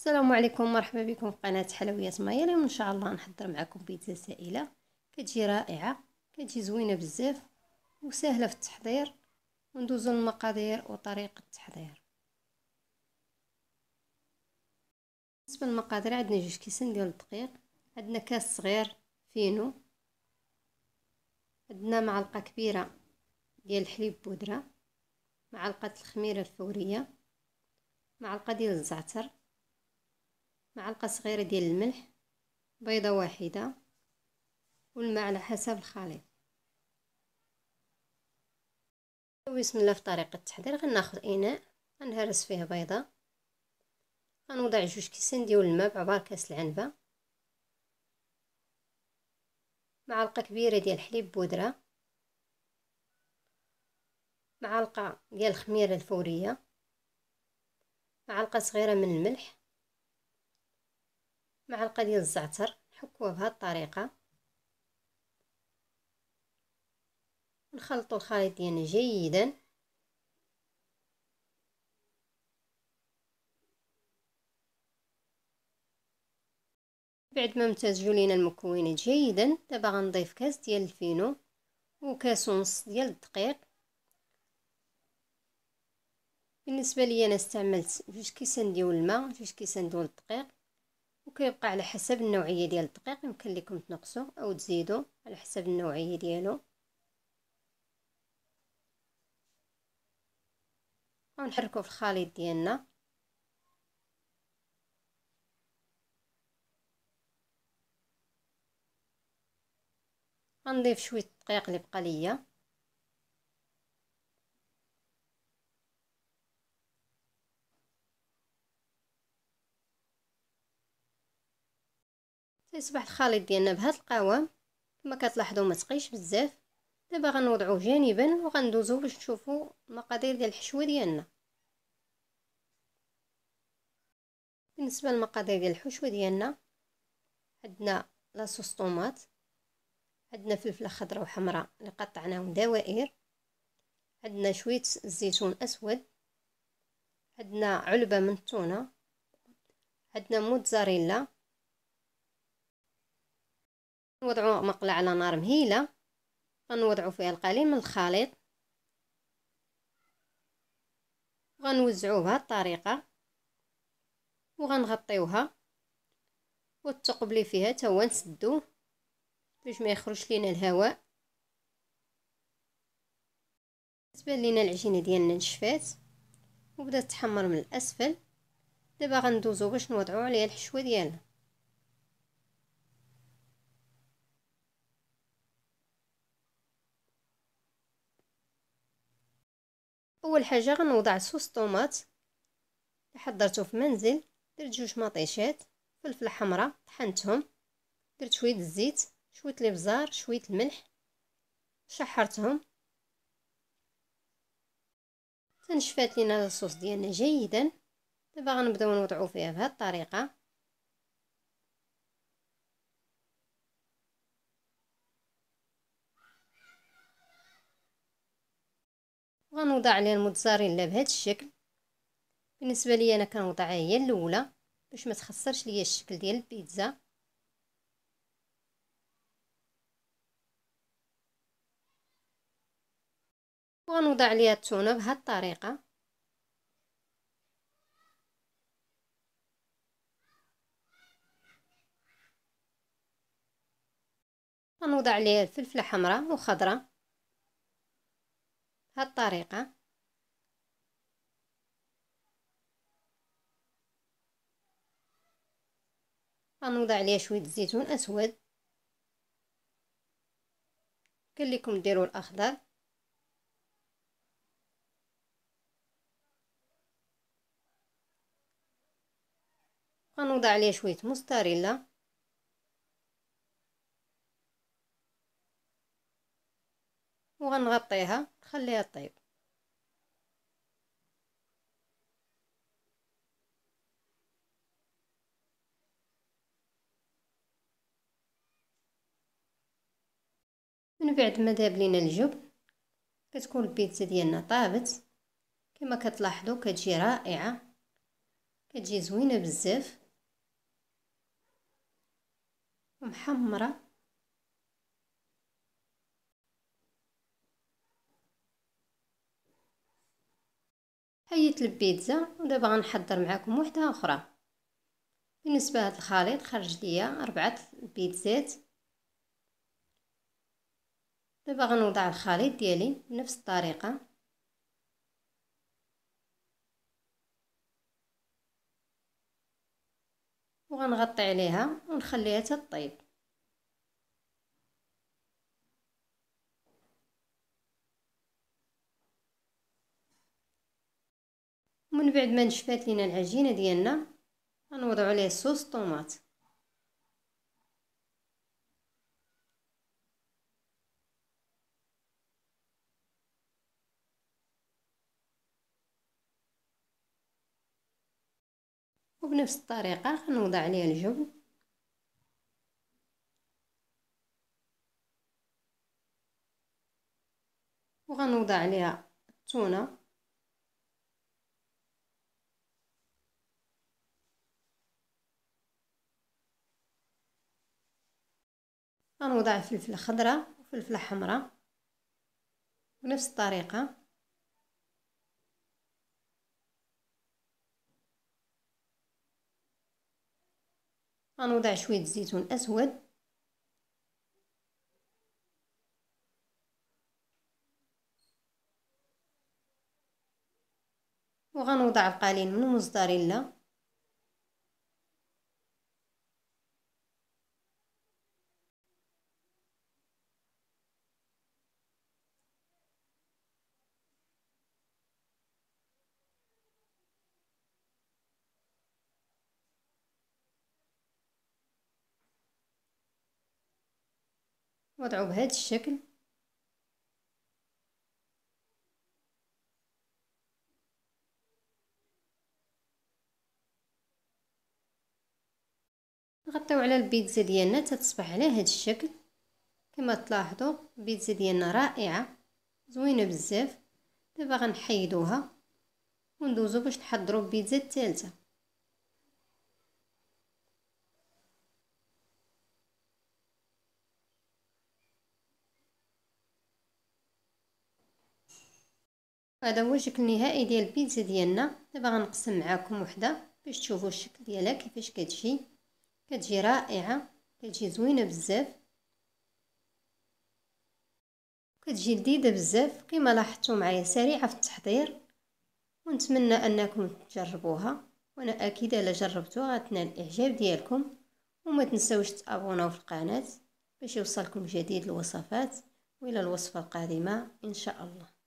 السلام عليكم مرحبا بكم في قناه حلويات مايا اليوم ان شاء الله نحضر معكم بيتزا سائله كتجي رائعه كتجي زوينه بزاف وسهله في التحضير وندوزو للمقادير وطريقه التحضير بالنسبه للمقادير عندنا جوج كيسان ديال الدقيق عندنا كاس صغير فينو عندنا معلقه كبيره ديال الحليب بودره معلقه الخميره الفوريه معلقه ديال الزعتر معلقه صغيره ديال الملح بيضه واحده والماء على حسب الخليط بسم الله في طريقه التحضير غناخذ اناء غنهرس فيه بيضه غنوضع جوج كيسان ديال الماء بعبار كاس العنبه معلقه كبيره ديال الحليب بودره معلقه ديال الخميره الفوريه معلقه صغيره من الملح معلقه ديال الزعتر نحكوها بهذه الطريقه نخلطوا الخليط ديالنا جيدا بعد ما امتزجوا لينا المكونات جيدا دابا غنضيف كاس ديال الفينو وكاس ونص ديال الدقيق بالنسبه ليا انا استعملت جوج كيسان ديال الماء جوج كيسان ديال الدقيق وكيبقى على حسب النوعيه ديال الدقيق يمكن لكم تنقصوا او تزيدوا على حسب النوعيه ديالو ونحركوا في الخليط ديالنا غنضيف شويه الدقيق اللي بقى ليا صبح الخليط ديالنا بهذا القوام كما كتلاحظوا ما تقيش بزاف دابا غنوضعوه جانبا وغندوزو باش نشوفوا المقادير ديال الحشوه ديالنا بالنسبه للمقادير ديال الحشوه ديالنا عندنا لاصوص طوماط عندنا فلفله خضراء وحمراء اللي قطعناهم دوائر عندنا شويه الزيتون اسود عندنا علبه من التونه عندنا موتزاريلا نوضعو مقلة على نار مهيلة غنوضعو فيها القليل من الخليط غنوزعوه بهاد الطريقة وغنغطيوها والثقب لي فيها تا هو نسدوه باش ما يخرج لينا الهواء تبان لينا العجينه ديالنا نشفات وبدات تحمر من الاسفل دابا غندوزو باش نوضعو عليها الحشوه ديالنا اول حاجه غنوضع صوص طوماط حضرته في منزل درت جوج مطيشات فلفل حمراء طحنتهم درت شويه الزيت شويه الابزار شويه الملح شحرتهم تنشفات لينا الصوص ديالنا جيدا دابا غنبداو نوضعو فيها بهذه الطريقه كنوضع عليها الموتزاريلا بهذا الشكل بالنسبه ليا انا كنوضعها هي الاولى باش ما تخسرش ليا الشكل ديال البيتزا وغنوضع عليها التونه بهذه الطريقه غنوضع عليها الفلفله حمراء وخضره الطريقة غنوضع عليها شويه الزيتون اسود كليكم ديرو ديروا الاخضر غنوضع عليها شويه موستاريلا وغنغطيها خليها طيب من بعد ما داب لينا الجبن كتكون البيتزا ديالنا طابت كما كتلاحظوا كتجي رائعه كتجي زوينه بزاف ومحمره هيت البيتزا ودابا غنحضر معكم وحده اخرى بالنسبه لهاد الخليط خرج ليا اربعه بيتزات دابا غنوضع الخليط ديالي بنفس الطريقه وغنغطي عليها ونخليها تطيب من بعد ما نشفات لينا العجينه ديالنا غنوضعو عليه صوص طوماط وبنفس الطريقه غنوضع عليه الجبن وغنوضع عليها التونه غنوضع فلفله خضراء وفلفله حمراء بنفس الطريقه غنوضع شويه زيتون اسود وغنوضع القليل من الموزاريلا وضعو بهذا الشكل نغطيو على البيتزا ديالنا تتصبح على هذا الشكل كما تلاحظوا البيتزا ديالنا رائعه زوينه بزاف دابا غنحيدوها وندوزو باش نحضروا البيتزا الثالثه هذا هو الشكل النهائي ديال البيتزا ديالنا دابا غنقسم معاكم وحده باش تشوفوا الشكل ديالها كيفاش كتجي كتجي رائعه كتجي زوينه بزاف كتجي لذيذه بزاف كما لاحظتوا معايا سريعه في التحضير ونتمنى انكم تجربوها وانا اكيد الا جربتوها غتنال الاعجاب ديالكم وما تنساوش تابوناو في القناه باش يوصلكم جديد الوصفات والى الوصفه القادمه ان شاء الله